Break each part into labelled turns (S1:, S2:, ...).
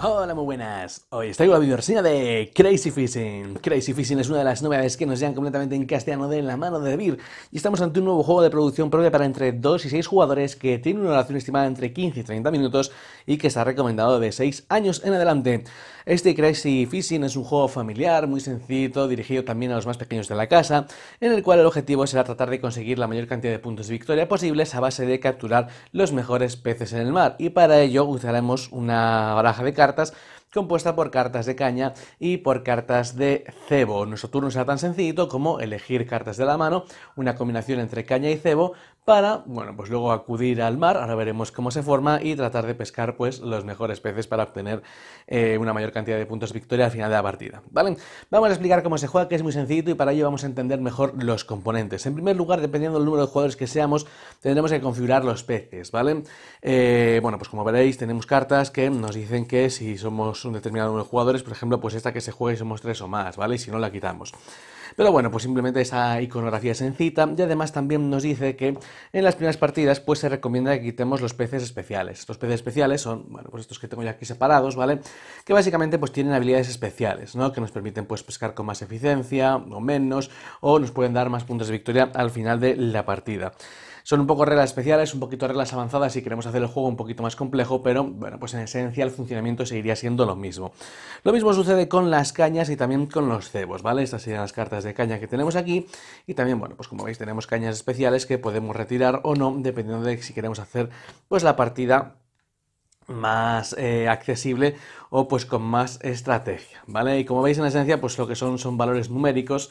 S1: Hola, muy buenas. Hoy está con la de Crazy Fishing. Crazy Fishing es una de las novedades que nos llegan completamente en castellano de la mano de Vir. Y estamos ante un nuevo juego de producción propia para entre 2 y 6 jugadores que tiene una duración estimada entre 15 y 30 minutos y que está recomendado de 6 años en adelante. Este Crazy Fishing es un juego familiar, muy sencillo, dirigido también a los más pequeños de la casa, en el cual el objetivo será tratar de conseguir la mayor cantidad de puntos de victoria posibles a base de capturar los mejores peces en el mar. Y para ello usaremos una baraja de cartas cartas compuesta por cartas de caña y por cartas de cebo. Nuestro turno será tan sencillito como elegir cartas de la mano, una combinación entre caña y cebo para, bueno, pues luego acudir al mar, ahora veremos cómo se forma y tratar de pescar pues los mejores peces para obtener eh, una mayor cantidad de puntos victoria al final de la partida, ¿vale? Vamos a explicar cómo se juega, que es muy sencillito y para ello vamos a entender mejor los componentes. En primer lugar, dependiendo del número de jugadores que seamos, tendremos que configurar los peces, ¿vale? Eh, bueno, pues como veréis, tenemos cartas que nos dicen que si somos un determinado número de jugadores, por ejemplo, pues esta que se juegue y somos tres o más, ¿vale? Y si no, la quitamos. Pero bueno, pues simplemente esa iconografía sencilla y además también nos dice que en las primeras partidas pues se recomienda que quitemos los peces especiales. Estos peces especiales son, bueno, pues estos que tengo ya aquí separados, ¿vale? Que básicamente pues tienen habilidades especiales, ¿no? Que nos permiten pues pescar con más eficiencia o menos o nos pueden dar más puntos de victoria al final de la partida. Son un poco reglas especiales, un poquito reglas avanzadas si queremos hacer el juego un poquito más complejo, pero bueno, pues en esencia el funcionamiento seguiría siendo lo mismo. Lo mismo sucede con las cañas y también con los cebos, ¿vale? Estas serían las cartas de caña que tenemos aquí y también, bueno, pues como veis tenemos cañas especiales que podemos retirar o no dependiendo de si queremos hacer pues la partida más eh, accesible o pues con más estrategia, ¿vale? Y como veis en esencia pues lo que son son valores numéricos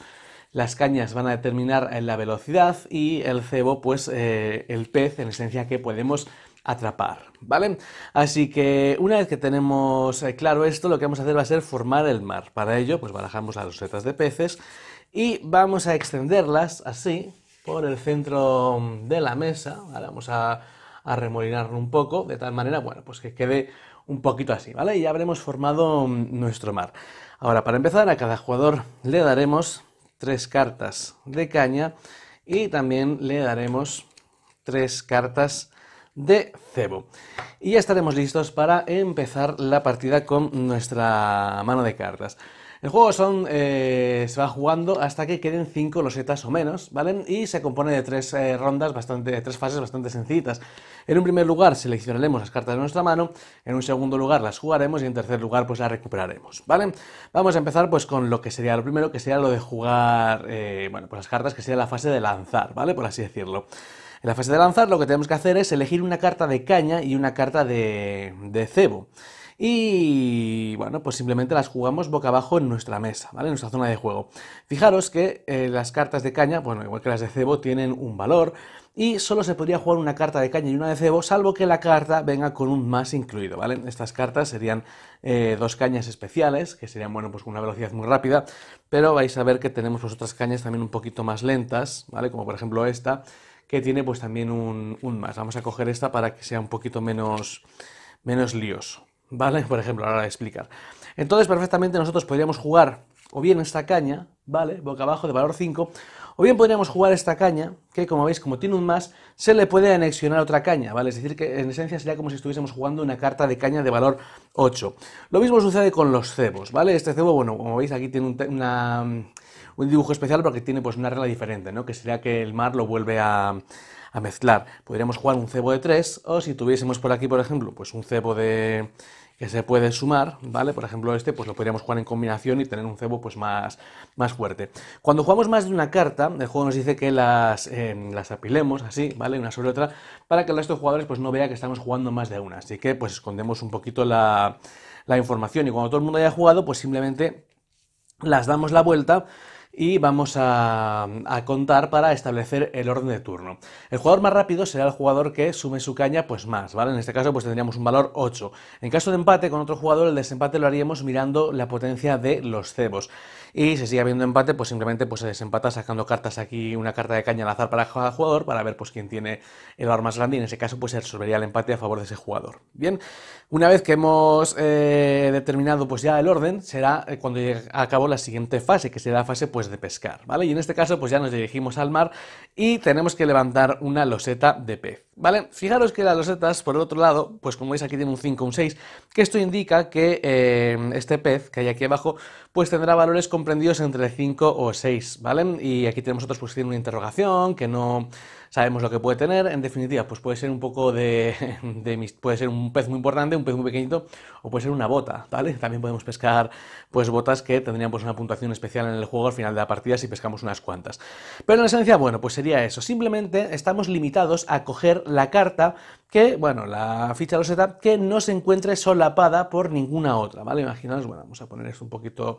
S1: las cañas van a determinar eh, la velocidad y el cebo, pues eh, el pez, en esencia, que podemos atrapar, ¿vale? Así que una vez que tenemos claro esto, lo que vamos a hacer va a ser formar el mar. Para ello, pues barajamos las rosetas de peces y vamos a extenderlas así por el centro de la mesa, Vamos a, a remolinarlo un poco, de tal manera, bueno, pues que quede un poquito así, ¿vale? Y ya habremos formado nuestro mar. Ahora, para empezar, a cada jugador le daremos tres cartas de caña y también le daremos tres cartas de cebo. Y ya estaremos listos para empezar la partida con nuestra mano de cartas. El juego son, eh, se va jugando hasta que queden 5 losetas o menos, ¿vale? Y se compone de tres eh, rondas, bastante, tres fases bastante sencillitas. En un primer lugar seleccionaremos las cartas de nuestra mano, en un segundo lugar las jugaremos y en tercer lugar pues las recuperaremos, ¿vale? Vamos a empezar pues con lo que sería lo primero, que sería lo de jugar, eh, bueno, pues las cartas, que sería la fase de lanzar, ¿vale? Por así decirlo. En la fase de lanzar lo que tenemos que hacer es elegir una carta de caña y una carta de cebo y bueno, pues simplemente las jugamos boca abajo en nuestra mesa, ¿vale? En nuestra zona de juego. Fijaros que eh, las cartas de caña, bueno, igual que las de cebo, tienen un valor y solo se podría jugar una carta de caña y una de cebo, salvo que la carta venga con un más incluido, ¿vale? Estas cartas serían eh, dos cañas especiales, que serían, bueno, pues con una velocidad muy rápida, pero vais a ver que tenemos otras cañas también un poquito más lentas, ¿vale? Como por ejemplo esta, que tiene pues también un, más. Vamos a coger esta para que sea un poquito menos, menos lioso. ¿vale? Por ejemplo, a la hora de explicar. Entonces, perfectamente nosotros podríamos jugar o bien esta caña, ¿vale? Boca abajo de valor 5, o bien podríamos jugar esta caña, que como veis, como tiene un más, se le puede anexionar otra caña, ¿vale? Es decir, que en esencia sería como si estuviésemos jugando una carta de caña de valor 8. Lo mismo sucede con los cebos, ¿vale? Este cebo, bueno, como veis, aquí tiene un, un dibujo especial porque tiene pues una regla diferente, ¿no? Que sería que el mar lo vuelve a mezclar. Podríamos jugar un cebo de tres o si tuviésemos por aquí, por ejemplo, pues un cebo de que se puede sumar, ¿vale? Por ejemplo, este pues lo podríamos jugar en combinación y tener un cebo pues más, más fuerte. Cuando jugamos más de una carta, el juego nos dice que las, em, las apilemos así, ¿vale? Una sobre otra, para que el resto de jugadores pues no vea que estamos jugando más de una. Así que pues escondemos un poquito la, la información y cuando todo el mundo haya jugado pues simplemente las damos la vuelta y vamos a, contar para establecer el orden de turno. El jugador más rápido será el jugador que sume su caña pues más, ¿vale? En este caso pues tendríamos un valor 8. En caso de empate con otro jugador el desempate lo haríamos mirando la potencia de los cebos. Y si sigue habiendo empate, pues simplemente pues, se desempata sacando cartas aquí, una carta de caña al azar para cada jugador, para ver pues, quién tiene el arma más grande, y en ese caso pues, se resolvería el empate a favor de ese jugador. Bien, una vez que hemos eh, determinado pues, ya el orden, será eh, cuando llegue a cabo la siguiente fase, que será la fase pues, de pescar. ¿vale? Y en este caso pues, ya nos dirigimos al mar y tenemos que levantar una loseta de pez. ¿vale? Fijaros que las losetas, por el otro lado, pues como veis aquí tiene un 5, un 6, que esto indica que eh, este pez que hay aquí abajo pues tendrá valores como comprendidos entre 5 o 6, ¿vale? Y aquí tenemos otros pues, que tienen una interrogación, que no sabemos lo que puede tener. En definitiva, pues puede ser un poco de, puede ser un pez muy importante, un pez muy pequeñito, o puede ser una bota, ¿vale? También podemos pescar pues botas que tendrían pues una puntuación especial en el juego al final de la partida si pescamos unas cuantas. Pero en esencia, bueno, pues sería eso. Simplemente estamos limitados a coger la carta que, bueno, la ficha de los setup, que no se encuentre solapada por ninguna otra, ¿vale? Imaginaos, bueno, vamos a poner esto un poquito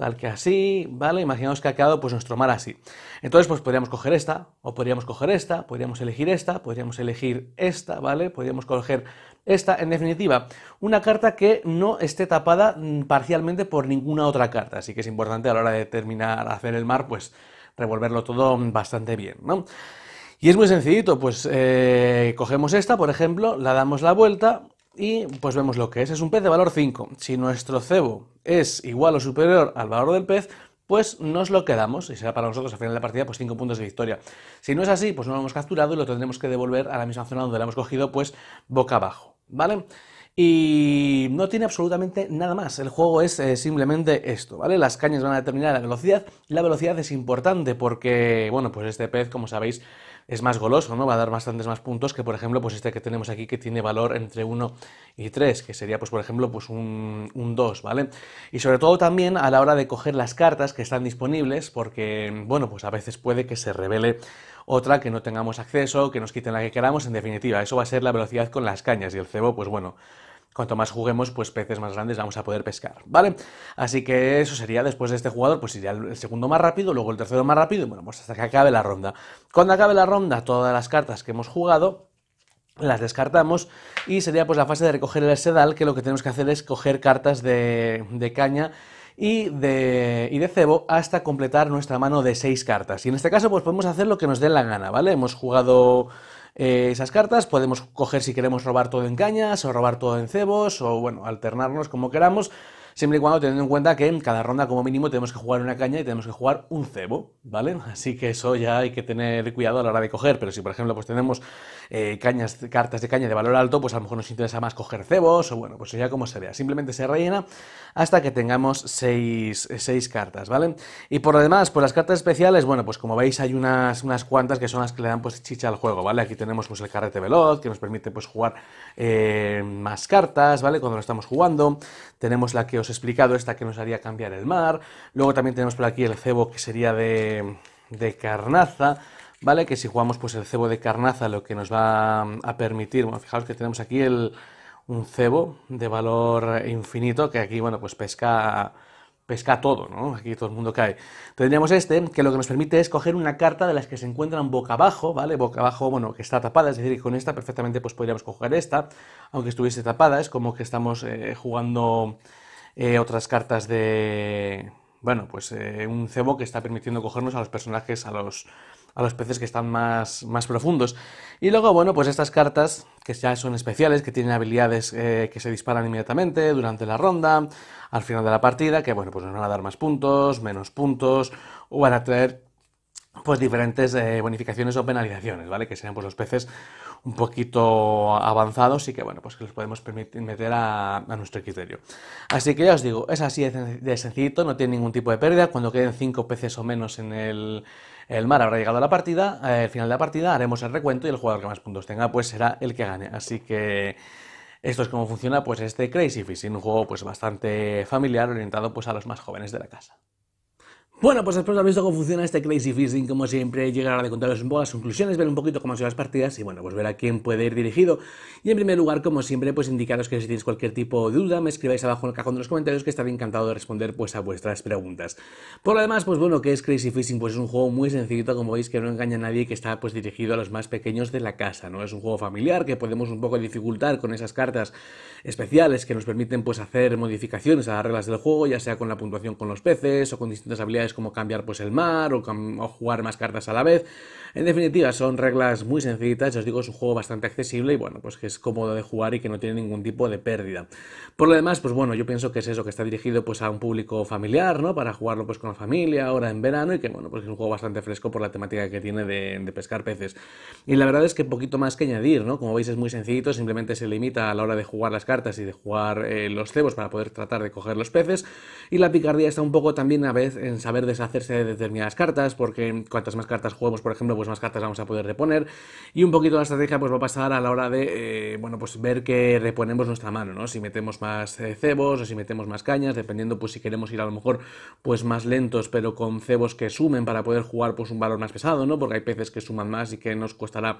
S1: tal que así, ¿vale? Imaginaos que ha quedado pues nuestro mar así. Entonces pues podríamos coger esta, o podríamos coger esta, podríamos elegir esta, podríamos elegir esta, ¿vale? Podríamos coger esta, en definitiva, una carta que no esté tapada mm, parcialmente por ninguna otra carta, así que es importante a la hora de terminar hacer el mar, pues revolverlo todo bastante bien, ¿no? Y es muy sencillito, pues eh, cogemos esta, por ejemplo, la damos la vuelta y pues vemos lo que es. Es un pez de valor 5. Si nuestro cebo es igual o superior al valor del pez, pues nos lo quedamos y será para nosotros al final de la partida pues 5 puntos de victoria. Si no es así, pues no lo hemos capturado y lo tendremos que devolver a la misma zona donde lo hemos cogido pues boca abajo, ¿vale? Y no tiene absolutamente nada más. El juego es eh, simplemente esto, ¿vale? Las cañas van a determinar la velocidad. La velocidad es importante porque, bueno, pues este pez, como sabéis, es más goloso, ¿no? Va a dar bastantes más puntos que, por ejemplo, pues este que tenemos aquí que tiene valor entre 1 y 3, que sería, pues por ejemplo, pues un, un 2, ¿vale? Y sobre todo también a la hora de coger las cartas que están disponibles, porque, bueno, pues a veces puede que se revele otra que no tengamos acceso, que nos quiten la que queramos, en definitiva, eso va a ser la velocidad con las cañas y el cebo, pues bueno, cuanto más juguemos, pues peces más grandes vamos a poder pescar, ¿vale? Así que eso sería, después de este jugador, pues iría el segundo más rápido, luego el tercero más rápido, y bueno, pues hasta que acabe la ronda. Cuando acabe la ronda, todas las cartas que hemos jugado, las descartamos y sería pues la fase de recoger el sedal, que lo que tenemos que hacer es coger cartas de, caña y de, cebo hasta completar nuestra mano de seis cartas. Y en este caso pues podemos hacer lo que nos dé la gana, ¿vale? Hemos jugado eh, esas cartas. Podemos coger si queremos robar todo en cañas o robar todo en cebos o bueno, alternarnos como queramos. Siempre y cuando teniendo en cuenta que en cada ronda como mínimo tenemos que jugar una caña y tenemos que jugar un cebo, ¿vale? Así que eso ya hay que tener cuidado a la hora de coger. Pero si por ejemplo pues tenemos eh, cañas, cartas de caña de valor alto, pues a lo mejor nos interesa más coger cebos o bueno, pues ya como se vea. Simplemente se rellena hasta que tengamos 6 cartas, ¿vale? Y por lo demás, pues las cartas especiales, bueno, pues como veis hay unas, unas cuantas que son las que le dan pues chicha al juego, ¿vale? Aquí tenemos pues el carrete veloz que nos permite pues jugar eh, más cartas, ¿vale? Cuando lo estamos jugando. Tenemos la que os he explicado, esta que nos haría cambiar el mar. Luego también tenemos por aquí el cebo que sería de, de carnaza. ¿vale? Que si jugamos pues el cebo de carnaza, lo que nos va a permitir, bueno, fijaos que tenemos aquí el, un cebo de valor infinito, que aquí, bueno, pues pesca, pesca todo, ¿no? Aquí todo el mundo cae. Tendríamos este, que lo que nos permite es coger una carta de las que se encuentran boca abajo, ¿vale? Boca abajo, bueno, que está tapada, es decir, con esta perfectamente pues podríamos coger esta, aunque estuviese tapada, es como que estamos eh, jugando eh, otras cartas de... Bueno, pues eh, un cebo que está permitiendo cogernos a los personajes, a los, a los peces que están más, más profundos. Y luego, bueno, pues estas cartas, que ya son especiales, que tienen habilidades eh, que se disparan inmediatamente durante la ronda, al final de la partida, que bueno, pues nos van a dar más puntos, menos puntos, o van a traer pues diferentes eh, bonificaciones o penalizaciones, ¿vale? Que sean pues los peces un poquito avanzados y que bueno, pues que los podemos permitir meter a, nuestro criterio. Así que ya os digo, es así de sencillito, no tiene ningún tipo de pérdida, cuando queden 5 peces o menos en el, el mar habrá llegado a la partida, al eh, final de la partida haremos el recuento y el jugador que más puntos tenga pues será el que gane. Así que esto es como funciona pues este Crazy Fishing, un juego pues bastante familiar orientado pues a los más jóvenes de la casa. Bueno, pues después de haber visto cómo funciona este Crazy Fishing, como siempre, llegar a la de contaros un poco las conclusiones, ver un poquito cómo han sido las partidas y bueno, pues ver a quién puede ir dirigido. Y en primer lugar, como siempre, pues indicaros que si tenéis cualquier tipo de duda, me escribáis abajo en el cajón de los comentarios que estaré encantado de responder pues a vuestras preguntas. Por lo demás, pues bueno, que es Crazy Fishing? Pues es un juego muy sencillito, como veis, que no engaña a nadie, que está pues dirigido a los más pequeños de la casa, ¿no? Es un juego familiar que podemos un poco dificultar con esas cartas especiales que nos permiten pues hacer modificaciones a las reglas del juego, ya sea con la puntuación con los peces o con distintas habilidades como cambiar pues el mar o, jugar más cartas a la vez. En definitiva, son reglas muy sencillitas, os digo, es un juego bastante accesible y bueno, pues que es cómodo de jugar y que no tiene ningún tipo de pérdida. Por lo demás, pues bueno, yo pienso que es eso, que está dirigido pues a un público familiar, ¿no? Para jugarlo pues con la familia ahora en verano y que bueno, pues es un juego bastante fresco por la temática que tiene de, pescar peces. Y la verdad es que poquito más que añadir, ¿no? Como veis es muy sencillito, simplemente se limita a la hora de jugar las cartas y de jugar eh, los cebos para poder tratar de coger los peces y la picardía está un poco también a vez en saber deshacerse de determinadas cartas, porque cuantas más cartas juguemos, por ejemplo, pues más cartas vamos a poder reponer. Y un poquito la estrategia pues va a pasar a la hora de, eh, bueno, pues ver que reponemos nuestra mano, ¿no? Si metemos más eh, cebos o si metemos más cañas, dependiendo pues si queremos ir a lo mejor pues más lentos, pero con cebos que sumen para poder jugar pues un valor más pesado, ¿no? Porque hay peces que suman más y que nos costará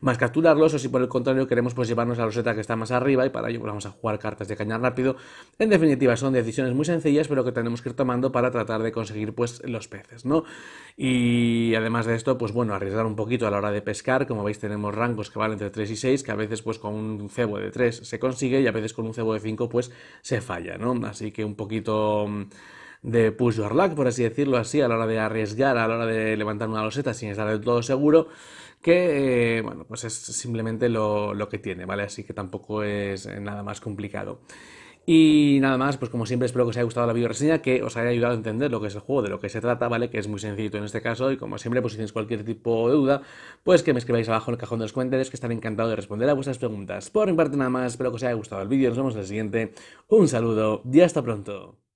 S1: más capturarlos, o si por el contrario queremos pues llevarnos a la roseta que está más arriba y para ello pues, vamos a jugar cartas de caña rápido. En definitiva, son decisiones muy sencillas, pero que tenemos que ir tomando para tratar de conseguir pues los peces, ¿no? Y además de esto, pues bueno, arriesgar un poquito a la hora de pescar, como veis tenemos rangos que van entre 3 y 6, que a veces pues con un cebo de 3 se consigue y a veces con un cebo de 5 pues se falla, ¿no? Así que un poquito mm, de push or luck, por así decirlo así, a la hora de arriesgar, a la hora de levantar una loseta sin estar del todo seguro, que, eh, bueno, pues es simplemente lo, lo, que tiene, ¿vale? Así que tampoco es eh, nada más complicado. Y nada más, pues como siempre espero que os haya gustado la videoreseña, que os haya ayudado a entender lo que es el juego, de lo que se trata, ¿vale? Que es muy sencillo en este caso y como siempre, pues si tenéis cualquier tipo de duda, pues que me escribáis abajo en el cajón de los comentarios que estaré encantado de responder a vuestras preguntas. Por mi parte nada más, espero que os haya gustado el vídeo, nos vemos en el siguiente, un saludo y hasta pronto.